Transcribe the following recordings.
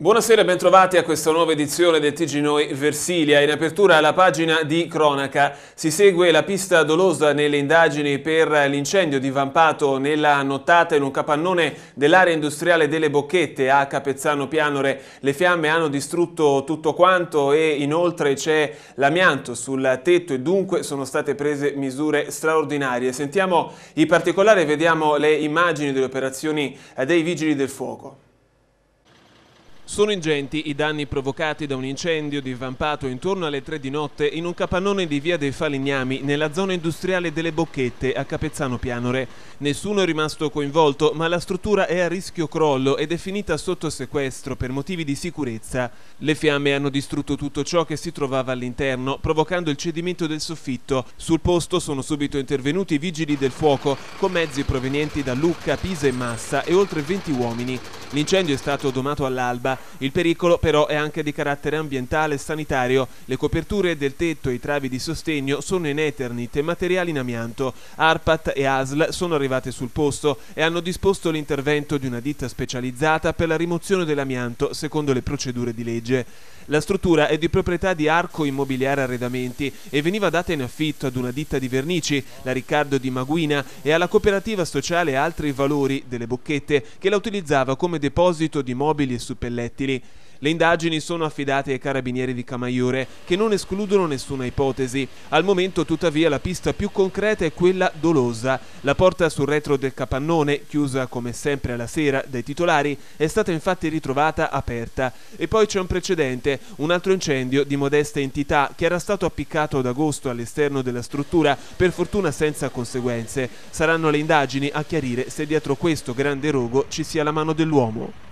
Buonasera e bentrovati a questa nuova edizione del TG Noi Versilia. In apertura alla pagina di cronaca si segue la pista dolosa nelle indagini per l'incendio divampato nella nottata in un capannone dell'area industriale delle Bocchette a Capezzano Pianore. Le fiamme hanno distrutto tutto quanto e inoltre c'è l'amianto sul tetto e dunque sono state prese misure straordinarie. Sentiamo i particolari e vediamo le immagini delle operazioni dei Vigili del Fuoco. Sono ingenti i danni provocati da un incendio divampato intorno alle 3 di notte in un capannone di via dei Falignami nella zona industriale delle Bocchette a Capezzano Pianore. Nessuno è rimasto coinvolto, ma la struttura è a rischio crollo ed è finita sotto sequestro per motivi di sicurezza. Le fiamme hanno distrutto tutto ciò che si trovava all'interno, provocando il cedimento del soffitto. Sul posto sono subito intervenuti i vigili del fuoco con mezzi provenienti da Lucca, Pisa e Massa e oltre 20 uomini. L'incendio è stato domato all'alba il pericolo però è anche di carattere ambientale e sanitario. Le coperture del tetto e i travi di sostegno sono in Eternit e materiali in amianto. ARPAT e ASL sono arrivate sul posto e hanno disposto l'intervento di una ditta specializzata per la rimozione dell'amianto secondo le procedure di legge. La struttura è di proprietà di Arco Immobiliare Arredamenti e veniva data in affitto ad una ditta di vernici, la Riccardo di Maguina, e alla cooperativa sociale Altri Valori delle Bocchette, che la utilizzava come deposito di mobili e suppellettili. Le indagini sono affidate ai carabinieri di Camaiore, che non escludono nessuna ipotesi. Al momento, tuttavia, la pista più concreta è quella dolosa. La porta sul retro del capannone, chiusa come sempre alla sera dai titolari, è stata infatti ritrovata aperta. E poi c'è un precedente, un altro incendio di modesta entità che era stato appiccato ad agosto all'esterno della struttura, per fortuna senza conseguenze. Saranno le indagini a chiarire se dietro questo grande rogo ci sia la mano dell'uomo.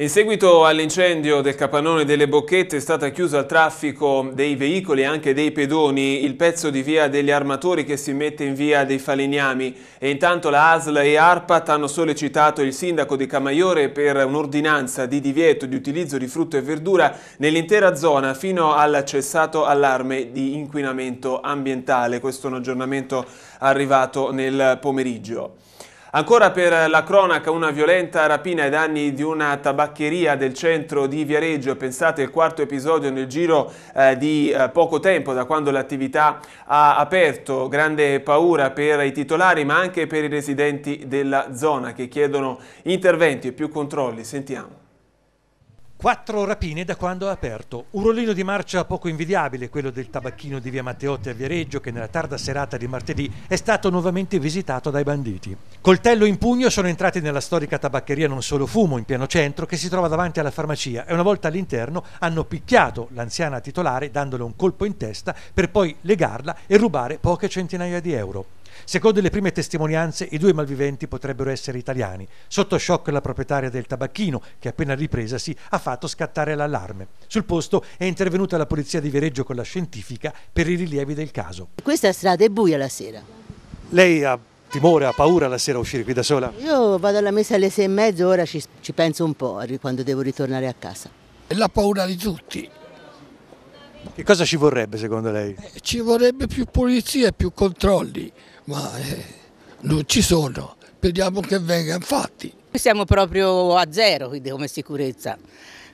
In seguito all'incendio del capannone delle Bocchette è stata chiusa al traffico dei veicoli e anche dei pedoni il pezzo di via degli armatori che si mette in via dei falegnami e intanto la ASL e ARPAT hanno sollecitato il sindaco di Camaiore per un'ordinanza di divieto di utilizzo di frutta e verdura nell'intera zona fino al cessato allarme di inquinamento ambientale. Questo è un aggiornamento arrivato nel pomeriggio. Ancora per la cronaca una violenta rapina ai danni di una tabaccheria del centro di Viareggio, pensate il quarto episodio nel giro eh, di eh, poco tempo da quando l'attività ha aperto, grande paura per i titolari ma anche per i residenti della zona che chiedono interventi e più controlli, sentiamo. Quattro rapine da quando ha aperto. Un rollino di marcia poco invidiabile, quello del tabacchino di via Matteotti a Viareggio, che nella tarda serata di martedì è stato nuovamente visitato dai banditi. Coltello in pugno sono entrati nella storica tabaccheria Non Solo Fumo, in piano centro, che si trova davanti alla farmacia e una volta all'interno hanno picchiato l'anziana titolare dandole un colpo in testa per poi legarla e rubare poche centinaia di euro. Secondo le prime testimonianze, i due malviventi potrebbero essere italiani. Sotto shock la proprietaria del tabacchino, che appena ripresasi ha fatto scattare l'allarme. Sul posto è intervenuta la polizia di Viareggio con la scientifica per i rilievi del caso. Questa strada è buia la sera. Lei ha timore, ha paura la sera a uscire qui da sola? Io vado alla messa alle sei e mezzo, ora ci, ci penso un po' quando devo ritornare a casa. La paura di tutti. Che cosa ci vorrebbe secondo lei? Eh, ci vorrebbe più polizia e più controlli ma eh, non ci sono, speriamo che vengano fatti. Siamo proprio a zero quindi, come sicurezza.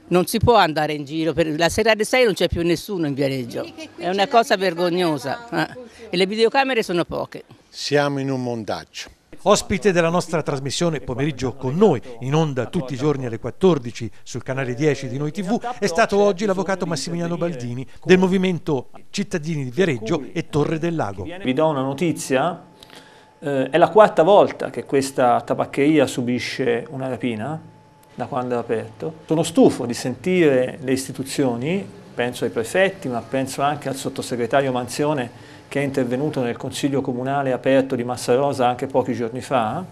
Non si può andare in giro, per... la sera di 6 non c'è più nessuno in Viareggio, è una cosa vergognosa eh. e le videocamere sono poche. Siamo in un montaggio ospite della nostra trasmissione pomeriggio con noi, in onda tutti i giorni alle 14 sul canale 10 di Noi TV, è stato oggi l'avvocato Massimiliano Baldini del movimento Cittadini di Viareggio e Torre del Lago. Vi do una notizia, eh, è la quarta volta che questa tabaccheria subisce una rapina da quando è aperto. Sono stufo di sentire le istituzioni, penso ai prefetti, ma penso anche al sottosegretario Manzione che è intervenuto nel Consiglio Comunale aperto di Massarosa anche pochi giorni fa,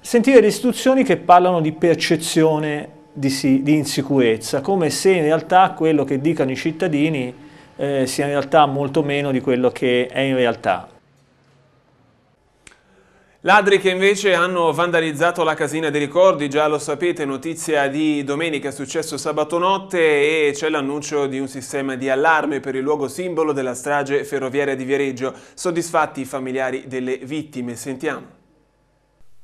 sentire le istituzioni che parlano di percezione di, si, di insicurezza, come se in realtà quello che dicano i cittadini eh, sia in realtà molto meno di quello che è in realtà. Ladri che invece hanno vandalizzato la casina dei ricordi, già lo sapete, notizia di domenica, è successo sabato notte e c'è l'annuncio di un sistema di allarme per il luogo simbolo della strage ferroviaria di Viareggio. Soddisfatti i familiari delle vittime, sentiamo.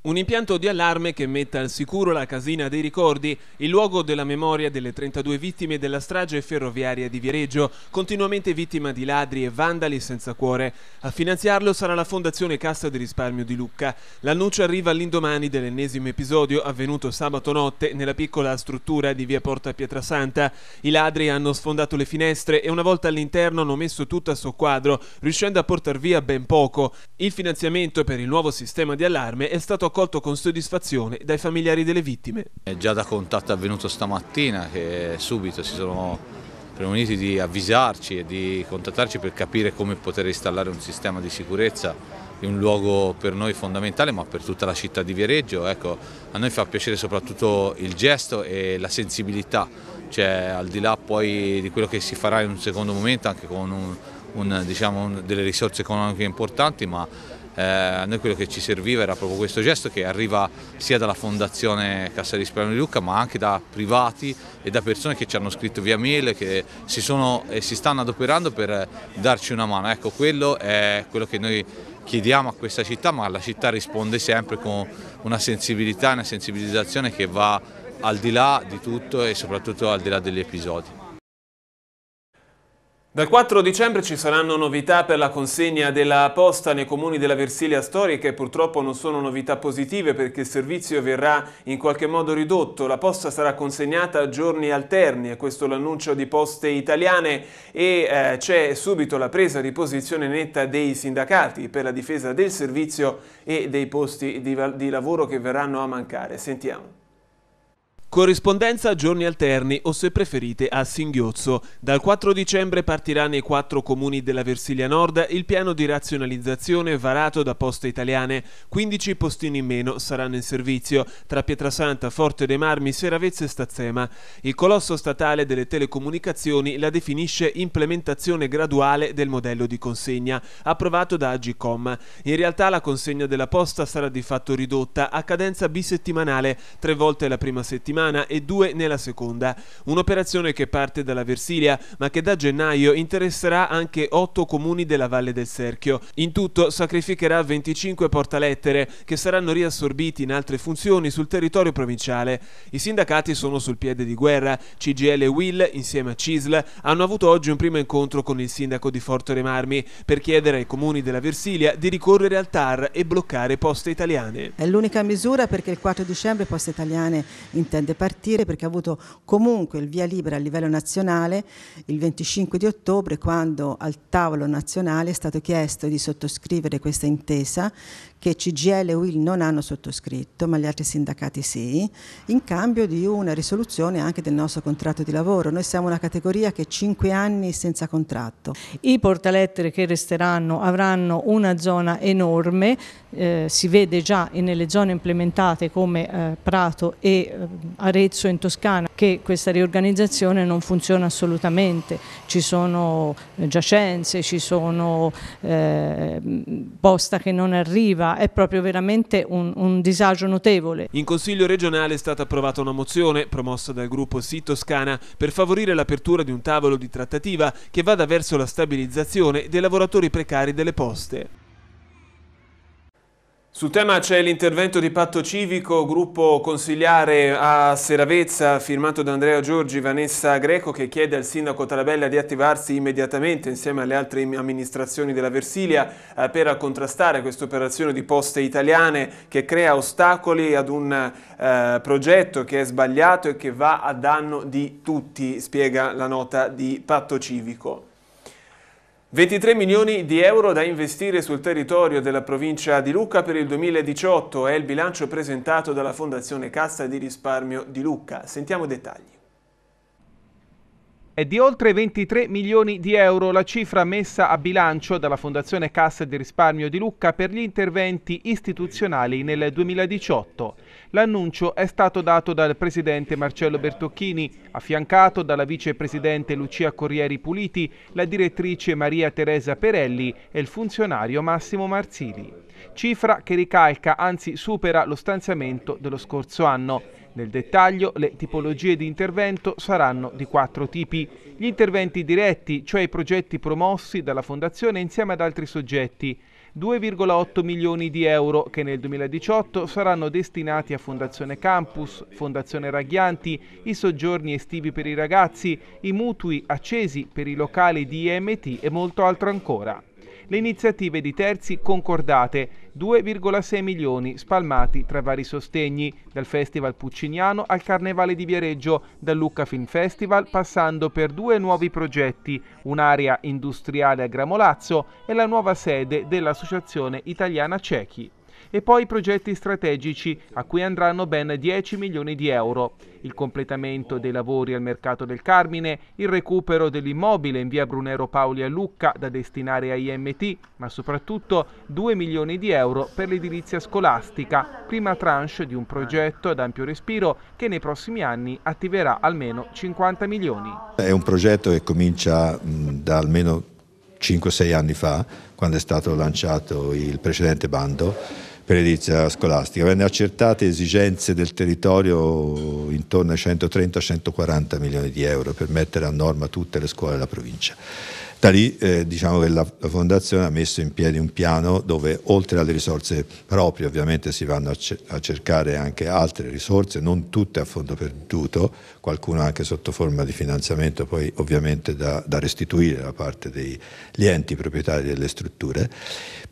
Un impianto di allarme che metta al sicuro la casina dei ricordi, il luogo della memoria delle 32 vittime della strage ferroviaria di Viareggio, continuamente vittima di ladri e vandali senza cuore. A finanziarlo sarà la Fondazione Cassa di Risparmio di Lucca. L'annuncio arriva all'indomani dell'ennesimo episodio avvenuto sabato notte nella piccola struttura di via Porta Pietrasanta. I ladri hanno sfondato le finestre e una volta all'interno hanno messo tutto a soqquadro, riuscendo a portar via ben poco. Il finanziamento per il nuovo sistema di allarme è stato accolto con soddisfazione dai familiari delle vittime. È già da contatto avvenuto stamattina che subito si sono premoniti di avvisarci e di contattarci per capire come poter installare un sistema di sicurezza in un luogo per noi fondamentale ma per tutta la città di Viareggio. Ecco, a noi fa piacere soprattutto il gesto e la sensibilità, cioè al di là poi di quello che si farà in un secondo momento anche con un, un, diciamo, un, delle risorse economiche importanti ma eh, a noi quello che ci serviva era proprio questo gesto che arriva sia dalla Fondazione Cassa di Risparmio di Lucca ma anche da privati e da persone che ci hanno scritto via mail che si sono e si stanno adoperando per darci una mano. Ecco, quello è quello che noi chiediamo a questa città ma la città risponde sempre con una sensibilità, una sensibilizzazione che va al di là di tutto e soprattutto al di là degli episodi. Dal 4 dicembre ci saranno novità per la consegna della posta nei comuni della Versilia Storia che purtroppo non sono novità positive perché il servizio verrà in qualche modo ridotto. La posta sarà consegnata a giorni alterni, è questo l'annuncio di Poste Italiane e eh, c'è subito la presa di posizione netta dei sindacati per la difesa del servizio e dei posti di, di lavoro che verranno a mancare. Sentiamo. Corrispondenza a giorni alterni o se preferite a singhiozzo. Dal 4 dicembre partirà nei quattro comuni della Versilia Nord il piano di razionalizzazione varato da Poste Italiane. 15 postini in meno saranno in servizio tra Pietrasanta, Forte dei Marmi, Seravezza e Stazzema. Il colosso statale delle telecomunicazioni la definisce implementazione graduale del modello di consegna approvato da Agicom. In realtà la consegna della posta sarà di fatto ridotta a cadenza bisettimanale, tre volte la prima settimana settimana e due nella seconda. Un'operazione che parte dalla Versilia, ma che da gennaio interesserà anche otto comuni della Valle del Serchio. In tutto sacrificherà 25 portalettere che saranno riassorbiti in altre funzioni sul territorio provinciale. I sindacati sono sul piede di guerra. CGL e Will, insieme a CISL, hanno avuto oggi un primo incontro con il sindaco di Forte Remarmi per chiedere ai comuni della Versilia di ricorrere al TAR e bloccare poste italiane. È l'unica misura perché il 4 dicembre Poste Italiane intendono grande partire perché ha avuto comunque il via libera a livello nazionale il 25 di ottobre quando al tavolo nazionale è stato chiesto di sottoscrivere questa intesa che CGL e UIL non hanno sottoscritto, ma gli altri sindacati sì, in cambio di una risoluzione anche del nostro contratto di lavoro. Noi siamo una categoria che 5 anni senza contratto. I portalettere che resteranno avranno una zona enorme, eh, si vede già nelle zone implementate come eh, Prato e eh, Arezzo in Toscana che questa riorganizzazione non funziona assolutamente, ci sono eh, giacenze, ci sono eh, posta che non arriva, è proprio veramente un, un disagio notevole. In Consiglio regionale è stata approvata una mozione promossa dal gruppo Sì Toscana per favorire l'apertura di un tavolo di trattativa che vada verso la stabilizzazione dei lavoratori precari delle poste. Sul tema c'è l'intervento di Patto Civico, gruppo consigliare a Seravezza, firmato da Andrea Giorgi, Vanessa Greco, che chiede al sindaco Tarabella di attivarsi immediatamente insieme alle altre amministrazioni della Versilia eh, per contrastare questa operazione di poste italiane che crea ostacoli ad un eh, progetto che è sbagliato e che va a danno di tutti, spiega la nota di Patto Civico. 23 milioni di euro da investire sul territorio della provincia di Lucca per il 2018 è il bilancio presentato dalla Fondazione Cassa di Risparmio di Lucca. Sentiamo i dettagli. È di oltre 23 milioni di euro la cifra messa a bilancio dalla Fondazione Cassa di Risparmio di Lucca per gli interventi istituzionali nel 2018. L'annuncio è stato dato dal presidente Marcello Bertocchini, affiancato dalla vicepresidente Lucia Corrieri Puliti, la direttrice Maria Teresa Perelli e il funzionario Massimo Marzili. Cifra che ricalca, anzi supera lo stanziamento dello scorso anno. Nel dettaglio le tipologie di intervento saranno di quattro tipi. Gli interventi diretti, cioè i progetti promossi dalla Fondazione insieme ad altri soggetti, 2,8 milioni di euro che nel 2018 saranno destinati a Fondazione Campus, Fondazione Raghianti, i soggiorni estivi per i ragazzi, i mutui accesi per i locali di IMT e molto altro ancora le iniziative di terzi concordate, 2,6 milioni spalmati tra vari sostegni, dal Festival Pucciniano al Carnevale di Viareggio, dal Lucca Film Festival passando per due nuovi progetti, un'area industriale a Gramolazzo e la nuova sede dell'Associazione Italiana Cechi e poi progetti strategici a cui andranno ben 10 milioni di euro. Il completamento dei lavori al mercato del Carmine, il recupero dell'immobile in via Brunero Paoli a Lucca da destinare a IMT, ma soprattutto 2 milioni di euro per l'edilizia scolastica, prima tranche di un progetto ad ampio respiro che nei prossimi anni attiverà almeno 50 milioni. È un progetto che comincia da almeno 5-6 anni fa, quando è stato lanciato il precedente bando per edilizia scolastica. Venne accertate esigenze del territorio intorno ai 130-140 milioni di euro per mettere a norma tutte le scuole della provincia. Da lì eh, diciamo che la, la, Fondazione ha messo in piedi un piano dove oltre alle risorse proprie ovviamente si vanno a, ce a cercare anche altre risorse, non tutte a fondo perduto, qualcuno anche sotto forma di finanziamento poi ovviamente da, da restituire da parte degli enti proprietari delle strutture,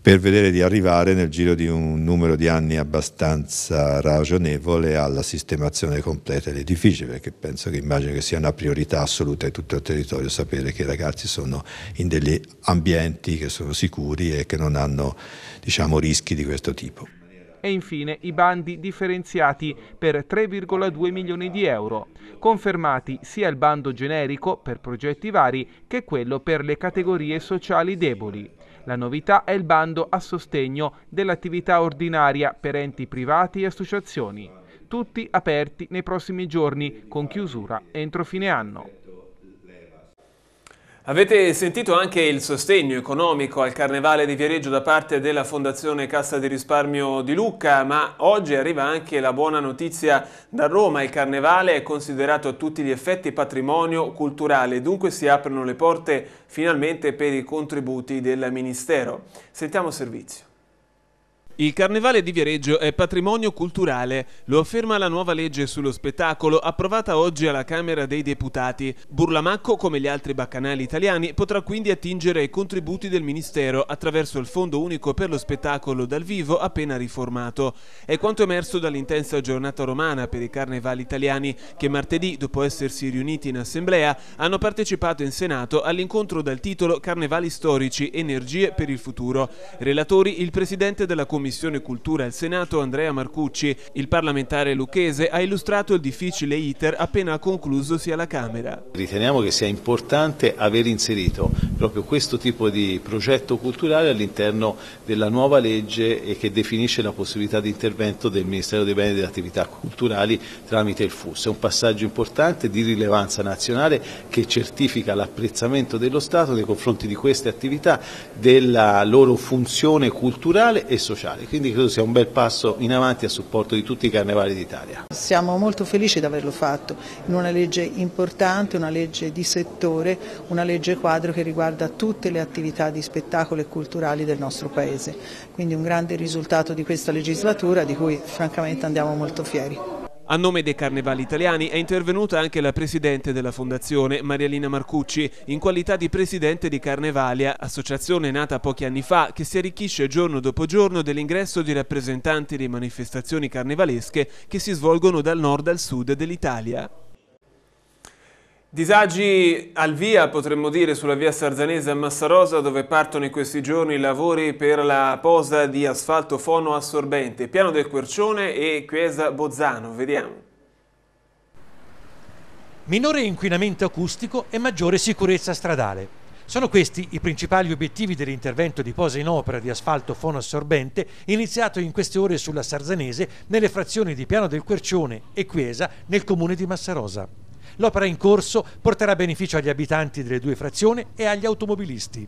per vedere di arrivare nel giro di un numero di anni abbastanza ragionevole alla sistemazione completa degli edifici, perché penso che immagino che sia una priorità assoluta di tutto il territorio sapere che i ragazzi sono in degli ambienti che sono sicuri e che non hanno diciamo, rischi di questo tipo. E infine i bandi differenziati per 3,2 milioni di euro, confermati sia il bando generico per progetti vari che quello per le categorie sociali deboli. La novità è il bando a sostegno dell'attività ordinaria per enti privati e associazioni tutti aperti nei prossimi giorni, con chiusura entro fine anno. Avete sentito anche il sostegno economico al Carnevale di Viareggio da parte della Fondazione Cassa di Risparmio di Lucca, ma oggi arriva anche la buona notizia da Roma. Il Carnevale è considerato a tutti gli effetti patrimonio culturale, dunque si aprono le porte finalmente per i contributi del Ministero. Sentiamo servizio. Il Carnevale di Viareggio è patrimonio culturale, lo afferma la nuova legge sullo spettacolo approvata oggi alla Camera dei Deputati. Burlamacco, come gli altri baccanali italiani, potrà quindi attingere ai contributi del Ministero attraverso il Fondo Unico per lo Spettacolo dal Vivo appena riformato. È quanto emerso dall'intensa giornata romana per i carnevali italiani che martedì, dopo essersi riuniti in assemblea, hanno partecipato in Senato all'incontro dal titolo Carnevali storici, energie per il futuro. Relatori il Presidente della Commissione Commissione Cultura al Senato Andrea Marcucci. Il parlamentare lucchese ha illustrato il difficile iter appena concluso sia alla Camera. Riteniamo che sia importante aver inserito proprio questo tipo di progetto culturale all'interno della nuova legge che definisce la possibilità di intervento del Ministero dei Beni e delle Attività Culturali tramite il FUS. È un passaggio importante di rilevanza nazionale che certifica l'apprezzamento dello Stato nei confronti di queste attività, della loro funzione culturale e sociale carnevali, quindi credo sia un bel passo in avanti a supporto di tutti i carnevali d'Italia. Siamo molto felici di averlo fatto in una legge importante, una legge di settore, una legge quadro che riguarda tutte le attività di spettacolo e culturali del nostro Paese, quindi un grande risultato di questa legislatura di cui francamente andiamo molto fieri. A nome dei carnevali italiani è intervenuta anche la presidente della fondazione, Marialina Marcucci, in qualità di presidente di Carnevalia, associazione nata pochi anni fa che si arricchisce giorno dopo giorno dell'ingresso di rappresentanti di manifestazioni carnevalesche che si svolgono dal nord al sud dell'Italia. Disagi al via, potremmo dire, sulla via Sarzanese a Massarosa, dove partono in questi giorni i lavori per la posa di asfalto fonoassorbente, Piano del Quercione e Chiesa Bozzano. Vediamo. Minore inquinamento acustico e maggiore sicurezza stradale. Sono questi i principali obiettivi dell'intervento di posa in opera di asfalto fonoassorbente iniziato in queste ore sulla Sarzanese nelle frazioni di Piano del Quercione e Chiesa nel comune di Massarosa. L'opera in corso porterà beneficio agli abitanti delle due frazioni e agli automobilisti.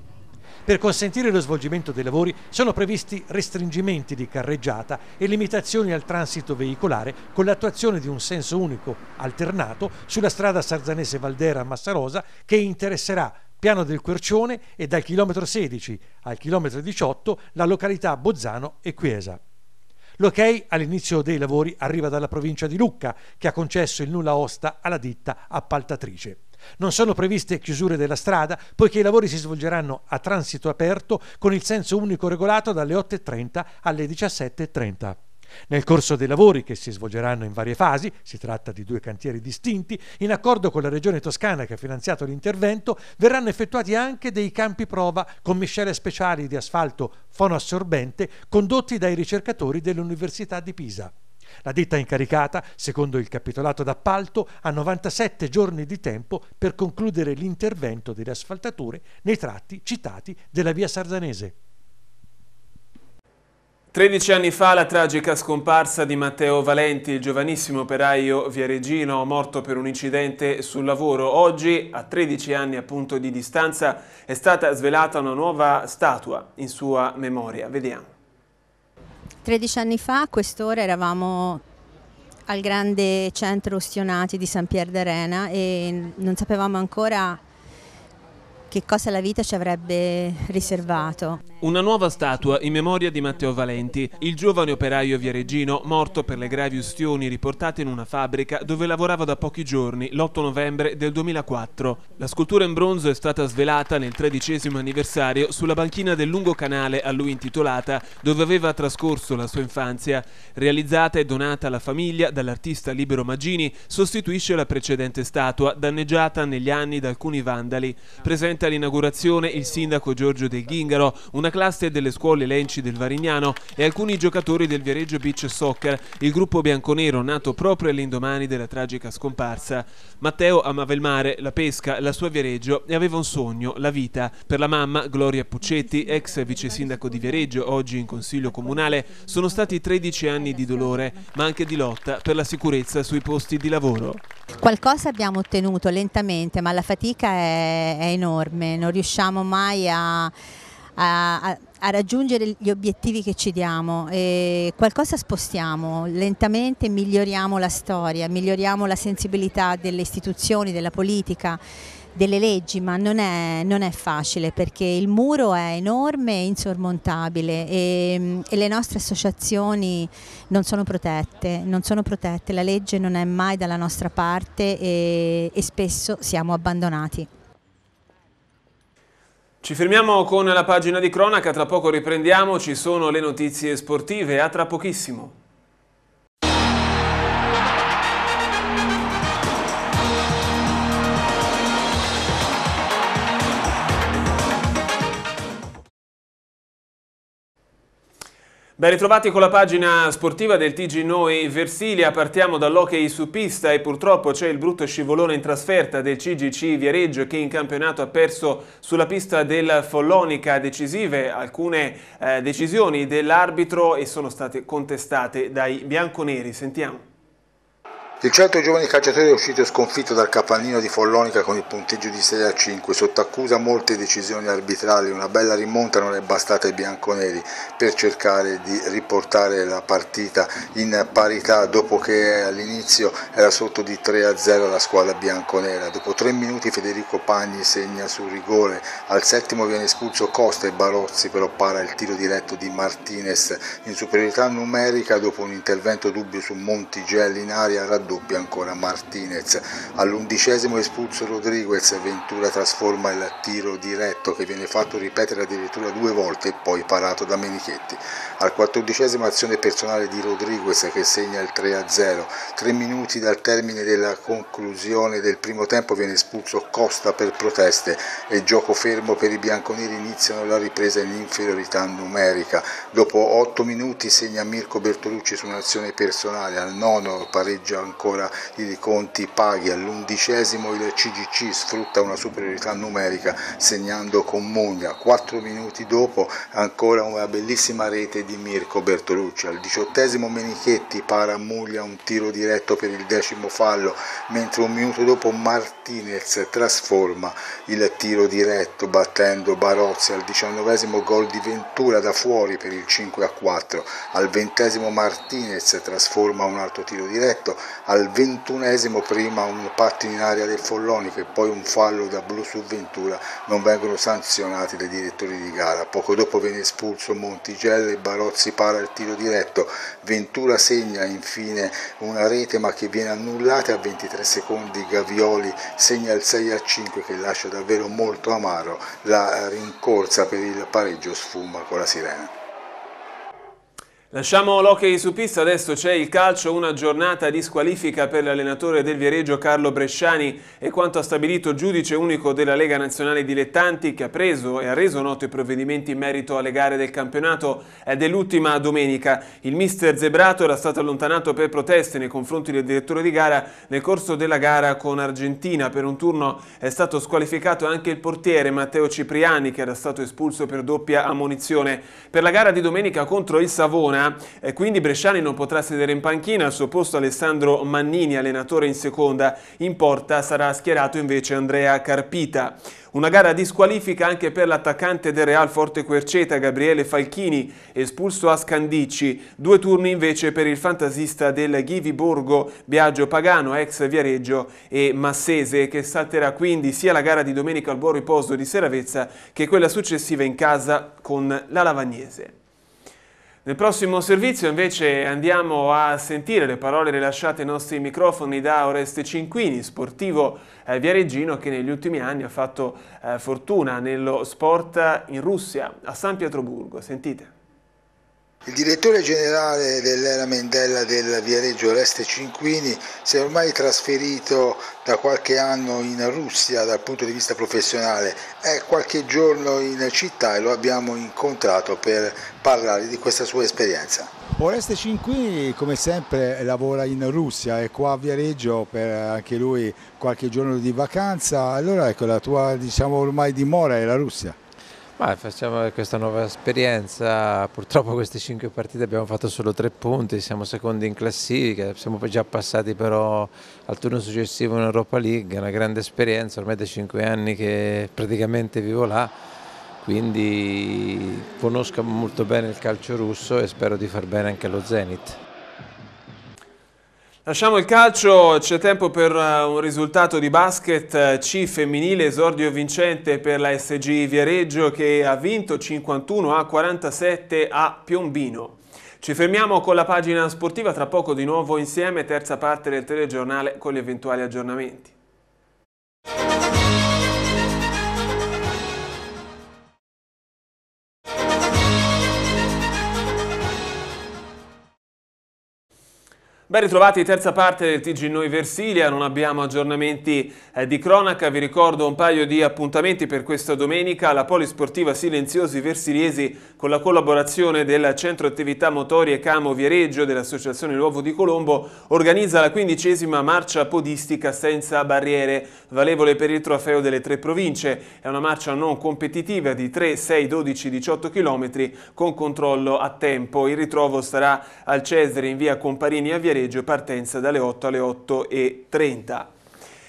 Per consentire lo svolgimento dei lavori sono previsti restringimenti di carreggiata e limitazioni al transito veicolare con l'attuazione di un senso unico alternato sulla strada Sarzanese Valdera Massarosa che interesserà Piano del Quercione e dal chilometro 16 al chilometro 18 la località Bozzano e Chiesa. L'ok all'inizio dei lavori arriva dalla provincia di Lucca, che ha concesso il nulla osta alla ditta appaltatrice. Non sono previste chiusure della strada, poiché i lavori si svolgeranno a transito aperto con il senso unico regolato dalle 8.30 alle 17.30. Nel corso dei lavori, che si svolgeranno in varie fasi, si tratta di due cantieri distinti, in accordo con la Regione Toscana che ha finanziato l'intervento, verranno effettuati anche dei campi prova con miscele speciali di asfalto fonoassorbente condotti dai ricercatori dell'Università di Pisa. La ditta incaricata, secondo il capitolato d'appalto, ha 97 giorni di tempo per concludere l'intervento delle asfaltature nei tratti citati della via Sardanese. 13 anni fa la tragica scomparsa di Matteo Valenti, il giovanissimo operaio viareggino morto per un incidente sul lavoro. Oggi, a 13 anni appunto di distanza, è stata svelata una nuova statua in sua memoria. Vediamo. 13 anni fa, a quest'ora, eravamo al grande centro Ostionati di San Pier d'Arena e non sapevamo ancora che cosa la vita ci avrebbe riservato. Una nuova statua in memoria di Matteo Valenti, il giovane operaio viareggino morto per le gravi ustioni riportate in una fabbrica dove lavorava da pochi giorni, l'8 novembre del 2004. La scultura in bronzo è stata svelata nel tredicesimo anniversario sulla banchina del lungo canale a lui intitolata dove aveva trascorso la sua infanzia. Realizzata e donata alla famiglia dall'artista Libero Magini, sostituisce la precedente statua danneggiata negli anni da alcuni vandali. Presente Presente all'inaugurazione il sindaco Giorgio De Ghingaro, una classe delle scuole Lenci del Varignano e alcuni giocatori del Viareggio Beach Soccer, il gruppo bianconero nato proprio all'indomani della tragica scomparsa. Matteo amava il mare, la pesca, la sua Viareggio e aveva un sogno, la vita. Per la mamma, Gloria Puccetti, ex vice sindaco di Viareggio, oggi in consiglio comunale, sono stati 13 anni di dolore, ma anche di lotta per la sicurezza sui posti di lavoro. Qualcosa abbiamo ottenuto lentamente, ma la fatica è, è enorme enorme, non riusciamo mai a, a, a raggiungere gli obiettivi che ci diamo. E qualcosa spostiamo, lentamente miglioriamo la storia, miglioriamo la sensibilità delle istituzioni, della politica delle leggi, ma non è, non è, facile perché il muro è enorme e insormontabile e, e, le nostre associazioni non sono protette, non sono protette, la legge non è mai dalla nostra parte e, e spesso siamo abbandonati. Ci fermiamo con la pagina di cronaca, tra poco riprendiamo, ci sono le notizie sportive, a tra pochissimo. Ben ritrovati con la pagina sportiva del TG Noi Versilia, partiamo dall'hockey su pista e purtroppo c'è il brutto scivolone in trasferta del CGC Viareggio che in campionato ha perso sulla pista del Follonica decisive alcune eh, decisioni dell'arbitro e sono state contestate dai bianconeri. Sentiamo. Il Certo giovane Calciatore è uscito sconfitto dal capannino di Follonica con il punteggio di 6 a 5, sotto accusa molte decisioni arbitrali, una bella rimonta non è bastata ai bianconeri per cercare di riportare la partita in parità dopo che all'inizio era sotto di 3 a 0 la squadra bianconera. Dopo 3 minuti Federico Pagni segna sul rigore, al settimo viene espulso Costa e Barozzi però para il tiro diretto di Martinez in superiorità numerica dopo un intervento dubbio su Montigelli in aria raddoppia ancora Martinez, all'undicesimo espulso Rodriguez, Ventura trasforma il tiro diretto che viene fatto ripetere addirittura due volte e poi parato da Menichetti, al quattordicesimo azione personale di Rodriguez che segna il 3-0, tre minuti dal termine della conclusione del primo tempo viene espulso Costa per proteste e gioco fermo per i bianconeri iniziano la ripresa in inferiorità numerica, dopo otto minuti segna Mirko Bertolucci su un'azione personale, al nono pareggia ancora ancora i conti paghi, all'undicesimo il CGC sfrutta una superiorità numerica segnando con Mugna, Quattro minuti dopo ancora una bellissima rete di Mirko Bertolucci, al diciottesimo Menichetti para a Muglia un tiro diretto per il decimo fallo, mentre un minuto dopo Martinez trasforma il tiro diretto battendo Barozzi al diciannovesimo gol di Ventura da fuori per il 5 a 4, al ventesimo Martinez trasforma un altro tiro diretto, al ventunesimo prima un patto in area del Follonico e poi un fallo da Blu su Ventura non vengono sanzionati dai direttori di gara. Poco dopo viene espulso Montigella e Barozzi para il tiro diretto. Ventura segna infine una rete ma che viene annullata a 23 secondi Gavioli segna il 6 a 5 che lascia davvero molto amaro la rincorsa per il pareggio sfuma con la sirena. Lasciamo l'hockey su pista, adesso c'è il calcio, una giornata di squalifica per l'allenatore del Viareggio Carlo Bresciani e quanto ha stabilito il giudice unico della Lega Nazionale Dilettanti che ha preso e ha reso noto i provvedimenti in merito alle gare del campionato dell'ultima domenica. Il mister Zebrato era stato allontanato per proteste nei confronti del direttore di gara nel corso della gara con Argentina. Per un turno è stato squalificato anche il portiere Matteo Cipriani che era stato espulso per doppia ammunizione. Per la gara di domenica contro il Savona zona, eh, quindi Bresciani non potrà sedere in panchina, al suo posto Alessandro Mannini, allenatore in seconda, in porta sarà schierato invece Andrea Carpita. Una gara di squalifica anche per l'attaccante del Real Forte Querceta, Gabriele Falchini, espulso a Scandicci. Due turni invece per il fantasista del Ghivi Borgo, Biagio Pagano, ex Viareggio e Massese, che salterà quindi sia la gara di domenica al buon riposo di Seravezza che quella successiva in casa con la Lavagnese. Nel prossimo servizio invece andiamo a sentire le parole rilasciate ai nostri microfoni da Oreste Cinquini, sportivo eh, viareggino che negli ultimi anni ha fatto eh, fortuna nello sport in Russia, a San Pietroburgo. Sentite. Il direttore generale dell'Era Mendella del Viareggio Oreste Cinquini si è ormai trasferito da qualche anno in Russia dal punto di vista professionale, è qualche giorno in città e lo abbiamo incontrato per parlare di questa sua esperienza. Oreste Cinquini come sempre lavora in Russia, è qua a Viareggio per anche lui qualche giorno di vacanza, allora ecco la tua diciamo ormai dimora è la Russia. Ma facciamo questa nuova esperienza, purtroppo queste cinque partite abbiamo fatto solo tre punti, siamo secondi in classifica, siamo già passati però al turno successivo in Europa League, è una grande esperienza, ormai da cinque anni che praticamente vivo là, quindi conosco molto bene il calcio russo e spero di far bene anche allo Zenit. Lasciamo il calcio, c'è tempo per eh, un risultato di basket eh, C femminile, esordio vincente per la SG Viareggio che ha vinto 51 a 47 a Piombino. Ci fermiamo con la pagina sportiva, tra poco di nuovo insieme, terza parte del telegiornale con gli eventuali aggiornamenti. Ben ritrovati, terza parte del TG Noi Versilia, non abbiamo aggiornamenti eh, di cronaca, vi ricordo un paio di appuntamenti per questa domenica, la Polisportiva Silenziosi Versiliesi con la collaborazione del Centro Attività Motorie e Camo Viereggio dell'Associazione L'Uovo di Colombo organizza la quindicesima marcia podistica senza barriere, valevole per il trofeo delle tre province, è una marcia non competitiva di 3, 6, 12, 18 km con controllo a tempo, il ritrovo sarà al Cesare in via Comparini a Viareggio Viareggio, partenza dalle 8 alle 8.30.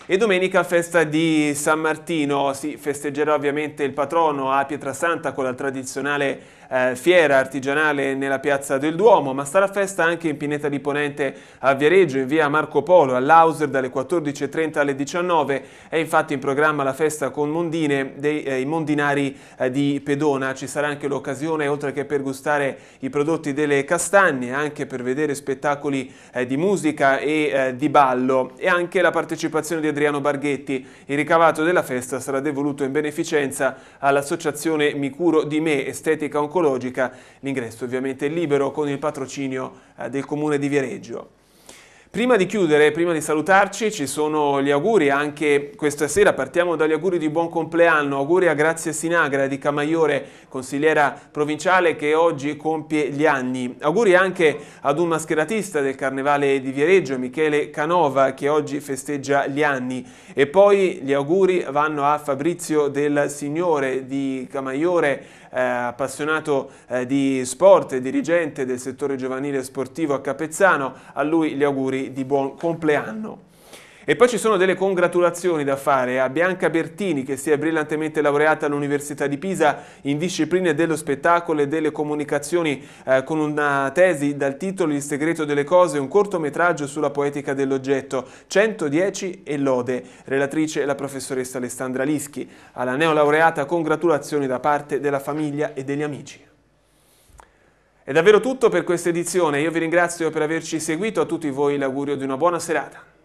E domenica festa di San Martino, si festeggerà ovviamente il patrono a Pietrasanta con la tradizionale eh, fiera artigianale nella piazza del Duomo, ma sarà festa anche in Pineta di Ponente a Viareggio, in via Marco Polo, all'Auser dalle 14.30 alle 19. È infatti in programma la festa con Mondine dei eh, Mondinari eh, di Pedona. Ci sarà anche l'occasione, oltre che per gustare i prodotti delle castagne, anche per vedere spettacoli eh, di musica e eh, di ballo e anche la partecipazione di Adriano Barghetti. Il ricavato della festa sarà devoluto in beneficenza all'associazione Mi Curo di Me, Estetica Oncologica oncologica. L'ingresso ovviamente è libero con il patrocinio eh, del comune di Viareggio. Prima di chiudere, prima di salutarci, ci sono gli auguri anche questa sera. Partiamo dagli auguri di buon compleanno. Auguri a Grazia Sinagra di Camaiore, consigliera provinciale che oggi compie gli anni. Auguri anche ad un mascheratista del Carnevale di Viareggio, Michele Canova, che oggi festeggia gli anni. E poi gli auguri vanno a Fabrizio del Signore di Camaiore, eh, appassionato eh, di sport e dirigente del settore giovanile sportivo a Capezzano, a lui gli auguri di buon compleanno. E poi ci sono delle congratulazioni da fare a Bianca Bertini che si è brillantemente laureata all'Università di Pisa in discipline dello spettacolo e delle comunicazioni eh, con una tesi dal titolo Il segreto delle cose, un cortometraggio sulla poetica dell'oggetto, 110 e lode, relatrice la professoressa Alessandra Lischi. Alla neolaureata congratulazioni da parte della famiglia e degli amici. È davvero tutto per questa edizione, io vi ringrazio per averci seguito, a tutti voi l'augurio di una buona serata.